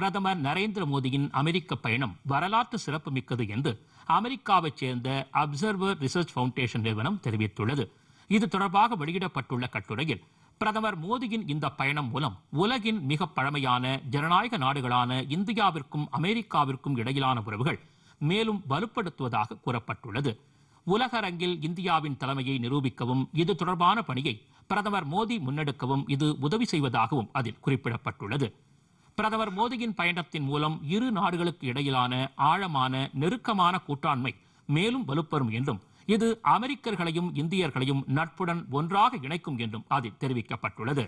பிரதமர் நரேந்திர மோடியின் அமெரிக்க பயணம் வரலாற்று சிறப்புமிக்கது என்று அமெரிக்காவைச் சேர்ந்த அப்சர்வர் ரிசர்ச் ஃபவுண்டேஷன் நிறுவனம் தெரிவித்துள்ளது இது தொடர்பாக வெளியிடப்பட்டுள்ள கட்டுரையில் பிரதமர் மோடியின் இந்த பயணம் மூலம் உலகின் மிக பழமையான ஜனநாயக நாடுகளான இந்தியாவிற்கும் அமெரிக்காவிற்கும் இடையிலான உறவுகள் மேலும் வலுப்படுத்துவதாக கூறப்பட்டுள்ளது உலக அரங்கில் இந்தியாவின் தலைமையை நிரூபிக்கவும் இது தொடர்பான பணியை பிரதமர் மோடி முன்னெடுக்கவும் இது உதவி செய்வதாகவும் அதில் குறிப்பிடப்பட்டுள்ளது பிரதமர் மோடியின் பயணத்தின் மூலம் இரு நாடுகளுக்கு இடையிலான ஆழமான நெருக்கமான கூட்டாண்மை மேலும் வலுப்பெறும் என்றும் இது அமெரிக்கர்களையும் இந்தியர்களையும் நட்புடன் ஒன்றாக இணைக்கும் என்றும் அதில் தெரிவிக்கப்பட்டுள்ளது